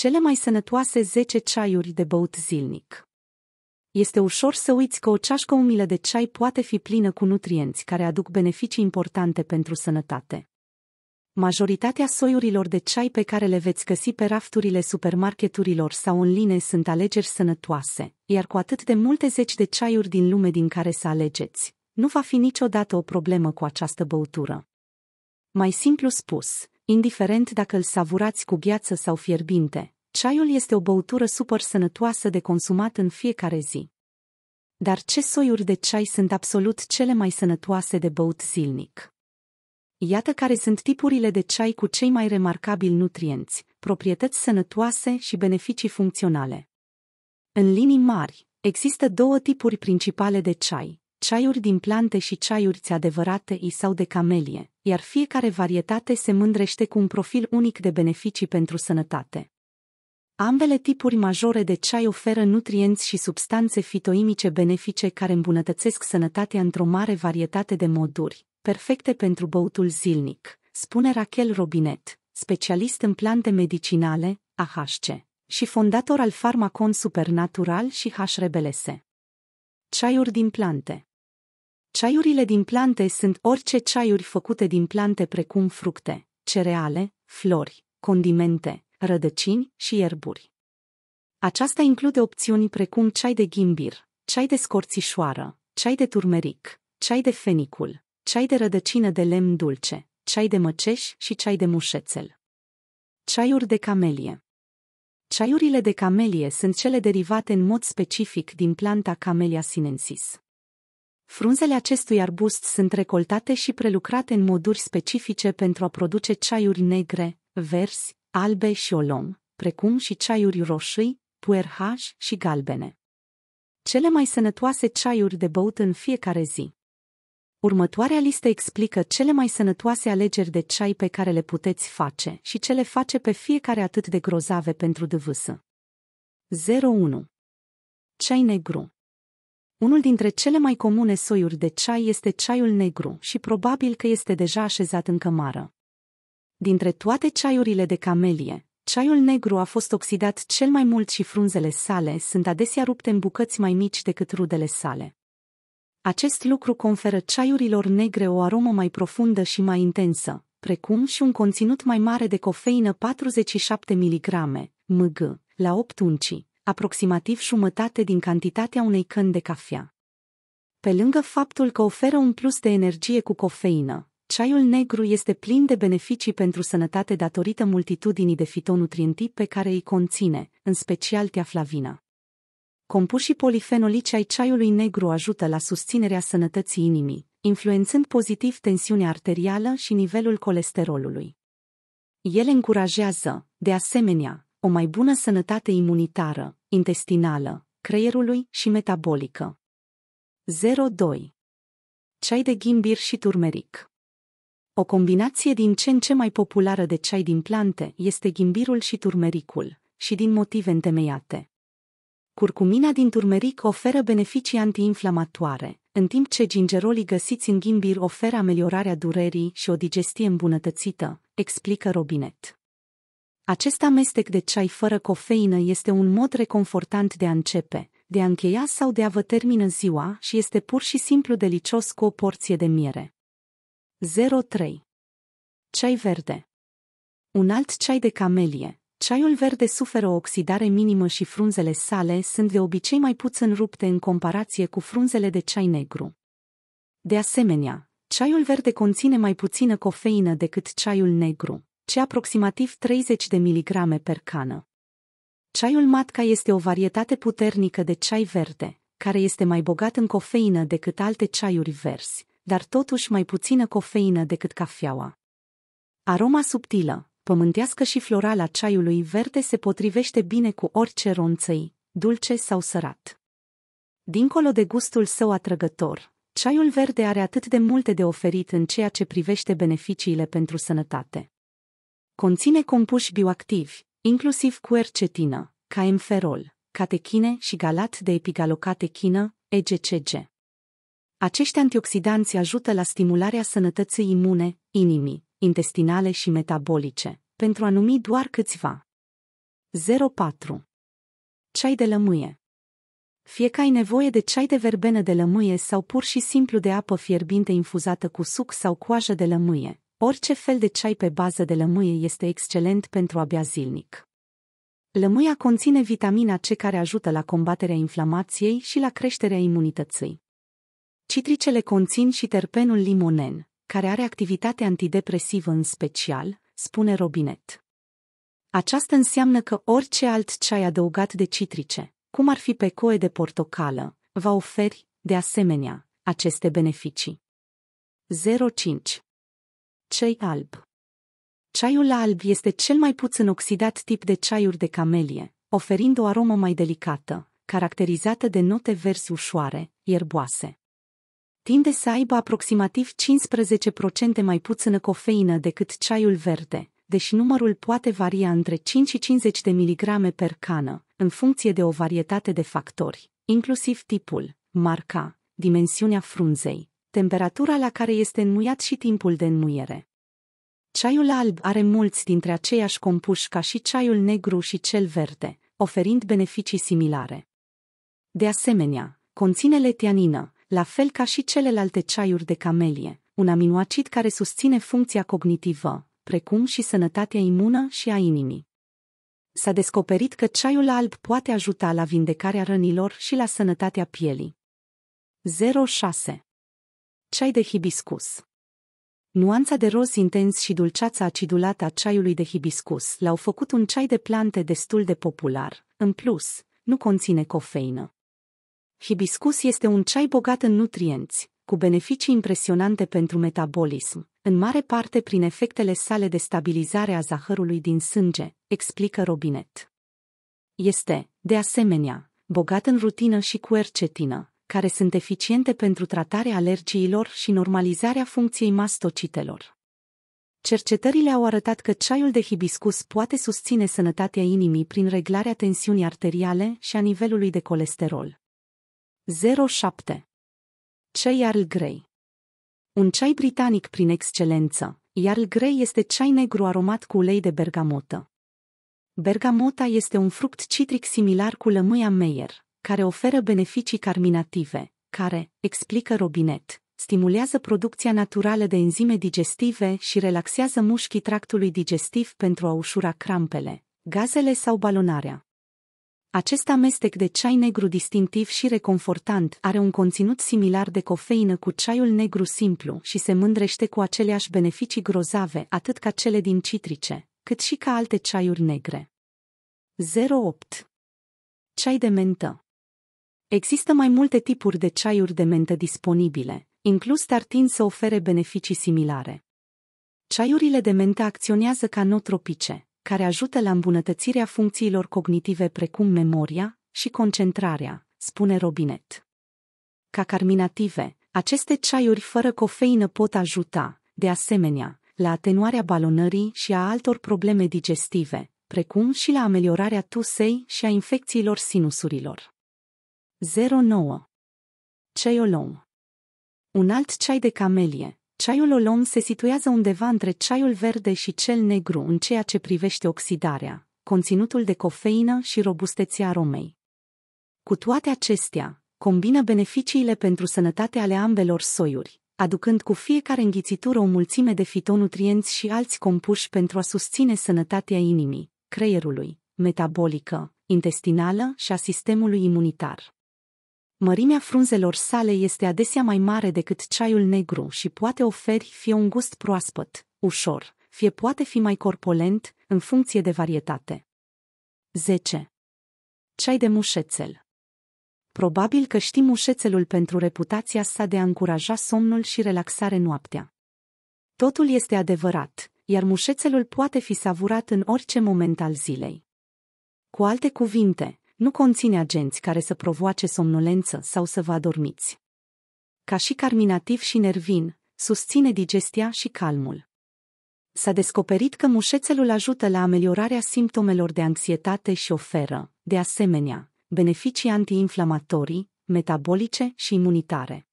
Cele mai sănătoase 10 ceaiuri de băut zilnic. Este ușor să uiți că o ceașcă umilă de ceai poate fi plină cu nutrienți care aduc beneficii importante pentru sănătate. Majoritatea soiurilor de ceai pe care le veți găsi pe rafturile supermarketurilor sau în line sunt alegeri sănătoase, iar cu atât de multe zeci de ceaiuri din lume din care să alegeți, nu va fi niciodată o problemă cu această băutură. Mai simplu spus, Indiferent dacă îl savurați cu gheață sau fierbinte, ceaiul este o băutură super sănătoasă de consumat în fiecare zi. Dar ce soiuri de ceai sunt absolut cele mai sănătoase de băut zilnic? Iată care sunt tipurile de ceai cu cei mai remarcabili nutrienți, proprietăți sănătoase și beneficii funcționale. În linii mari, există două tipuri principale de ceai, ceaiuri din plante și ceaiuri adevărate sau de camelie, iar fiecare varietate se mândrește cu un profil unic de beneficii pentru sănătate. Ambele tipuri majore de ceai oferă nutrienți și substanțe fitoimice benefice care îmbunătățesc sănătatea într-o mare varietate de moduri, perfecte pentru băutul zilnic, spune Raquel Robinet, specialist în plante medicinale, AHC, și fondator al farmacon Supernatural și HRBLS. Ceaiuri din plante Ceaiurile din plante sunt orice ceaiuri făcute din plante precum fructe, cereale, flori, condimente, rădăcini și ierburi. Aceasta include opțiuni precum ceai de ghimbir, ceai de scorțișoară, ceai de turmeric, ceai de fenicul, ceai de rădăcină de lemn dulce, ceai de măceș și ceai de mușețel. Ceaiuri de camelie Ceaiurile de camelie sunt cele derivate în mod specific din planta Camellia sinensis. Frunzele acestui arbust sunt recoltate și prelucrate în moduri specifice pentru a produce ceaiuri negre, verzi, albe și olom, precum și ceaiuri roșii, puerhaj și galbene. Cele mai sănătoase ceaiuri de băut în fiecare zi. Următoarea listă explică cele mai sănătoase alegeri de ceai pe care le puteți face și ce le face pe fiecare atât de grozave pentru dvs. 01. Ceai negru unul dintre cele mai comune soiuri de ceai este ceaiul negru și probabil că este deja așezat în cămară. Dintre toate ceaiurile de camelie, ceaiul negru a fost oxidat cel mai mult și frunzele sale sunt adesea rupte în bucăți mai mici decât rudele sale. Acest lucru conferă ceaiurilor negre o aromă mai profundă și mai intensă, precum și un conținut mai mare de cofeină 47 mg, mg, la 8 uncii, aproximativ jumătate din cantitatea unei căni de cafea. Pe lângă faptul că oferă un plus de energie cu cofeină, ceaiul negru este plin de beneficii pentru sănătate datorită multitudinii de fitonutrienti pe care îi conține, în special teaflavina. Compușii polifenolici ai ceaiului negru ajută la susținerea sănătății inimii, influențând pozitiv tensiunea arterială și nivelul colesterolului. Ele încurajează, de asemenea, o mai bună sănătate imunitară, intestinală, creierului și metabolică. 02. Ceai de ghimbir și turmeric O combinație din ce în ce mai populară de ceai din plante este ghimbirul și turmericul, și din motive întemeiate. Curcumina din turmeric oferă beneficii antiinflamatoare, în timp ce gingerolii găsiți în ghimbir oferă ameliorarea durerii și o digestie îmbunătățită, explică Robinet. Acest amestec de ceai fără cofeină este un mod reconfortant de a începe, de a încheia sau de a vă termină ziua și este pur și simplu delicios cu o porție de miere. 03. Ceai verde Un alt ceai de camelie. Ceaiul verde suferă o oxidare minimă și frunzele sale sunt de obicei mai puțin rupte în comparație cu frunzele de ceai negru. De asemenea, ceaiul verde conține mai puțină cofeină decât ceaiul negru ci aproximativ 30 de miligrame per cană. Ceaiul matca este o varietate puternică de ceai verde, care este mai bogat în cofeină decât alte ceaiuri verzi, dar totuși mai puțină cofeină decât cafeaua. Aroma subtilă, pământească și florală a ceaiului verde se potrivește bine cu orice ronței, dulce sau sărat. Dincolo de gustul său atrăgător, ceaiul verde are atât de multe de oferit în ceea ce privește beneficiile pentru sănătate. Conține compuși bioactivi, inclusiv quercetină, caemferol, catechine și galat de epigalocatechină, EGCG. Acești antioxidanți ajută la stimularea sănătății imune, inimii, intestinale și metabolice, pentru a numi doar câțiva. 04. Ceai de lămâie Fie că ai nevoie de ceai de verbenă de lămâie sau pur și simplu de apă fierbinte infuzată cu suc sau coajă de lămâie, Orice fel de ceai pe bază de lămâie este excelent pentru abia zilnic. Lămâia conține vitamina C care ajută la combaterea inflamației și la creșterea imunității. Citricele conțin și terpenul limonen, care are activitate antidepresivă în special, spune Robinet. Aceasta înseamnă că orice alt ceai adăugat de citrice, cum ar fi pecoe de portocală, va oferi, de asemenea, aceste beneficii. 05. Cei alb Ceaiul alb este cel mai puțin oxidat tip de ceaiuri de camelie, oferind o aromă mai delicată, caracterizată de note verzi ușoare, ierboase. Tinde să aibă aproximativ 15% mai puțină cofeină decât ceaiul verde, deși numărul poate varia între 5 și 50 de miligrame per cană, în funcție de o varietate de factori, inclusiv tipul, marca, dimensiunea frunzei, temperatura la care este înmuiat și timpul de înmuiere. Ceaiul alb are mulți dintre aceiași compuși ca și ceaiul negru și cel verde, oferind beneficii similare. De asemenea, conține letianină, la fel ca și celelalte ceaiuri de camelie, un aminoacid care susține funcția cognitivă, precum și sănătatea imună și a inimii. S-a descoperit că ceaiul alb poate ajuta la vindecarea rănilor și la sănătatea pielii. 06. Ceai de hibiscus Nuanța de roz intens și dulceața acidulată a ceaiului de hibiscus l-au făcut un ceai de plante destul de popular. În plus, nu conține cofeină. Hibiscus este un ceai bogat în nutrienți, cu beneficii impresionante pentru metabolism, în mare parte prin efectele sale de stabilizare a zahărului din sânge, explică Robinet. Este, de asemenea, bogat în rutină și cu ercetină, care sunt eficiente pentru tratarea alergiilor și normalizarea funcției mastocitelor. Cercetările au arătat că ceaiul de hibiscus poate susține sănătatea inimii prin reglarea tensiunii arteriale și a nivelului de colesterol. 07. Ceai Earl Grey Un ceai britanic prin excelență, Earl Grey este ceai negru aromat cu ulei de bergamotă. Bergamota este un fruct citric similar cu lămâia Meyer, care oferă beneficii carminative, care, explică Robinet, stimulează producția naturală de enzime digestive și relaxează mușchii tractului digestiv pentru a ușura crampele, gazele sau balonarea. Acest amestec de ceai negru distinctiv și reconfortant are un conținut similar de cofeină cu ceaiul negru simplu și se mândrește cu aceleași beneficii grozave atât ca cele din citrice, cât și ca alte ceaiuri negre. 08. Ceai de mentă Există mai multe tipuri de ceaiuri de mentă disponibile, inclus tartin să ofere beneficii similare. Ceaiurile de mentă acționează ca notropice, care ajută la îmbunătățirea funcțiilor cognitive precum memoria și concentrarea, spune Robinet. Ca carminative, aceste ceaiuri fără cofeină pot ajuta, de asemenea, la atenuarea balonării și a altor probleme digestive, precum și la ameliorarea tusei și a infecțiilor sinusurilor. 09. Ceai om Un alt ceai de camelie, ceaiul olom se situează undeva între ceaiul verde și cel negru în ceea ce privește oxidarea, conținutul de cofeină și robustețea aromei. Cu toate acestea, combină beneficiile pentru sănătate ale ambelor soiuri, aducând cu fiecare înghițitură o mulțime de fitonutrienți și alți compuși pentru a susține sănătatea inimii, creierului, metabolică, intestinală și a sistemului imunitar. Mărimea frunzelor sale este adesea mai mare decât ceaiul negru și poate oferi fie un gust proaspăt, ușor, fie poate fi mai corpulent, în funcție de varietate. 10. Ceai de mușețel Probabil că știm mușețelul pentru reputația sa de a încuraja somnul și relaxare noaptea. Totul este adevărat, iar mușețelul poate fi savurat în orice moment al zilei. Cu alte cuvinte, nu conține agenți care să provoace somnolență sau să vă adormiți. Ca și carminativ și nervin, susține digestia și calmul. S-a descoperit că mușețelul ajută la ameliorarea simptomelor de anxietate și oferă, de asemenea, beneficii antiinflamatorii, metabolice și imunitare.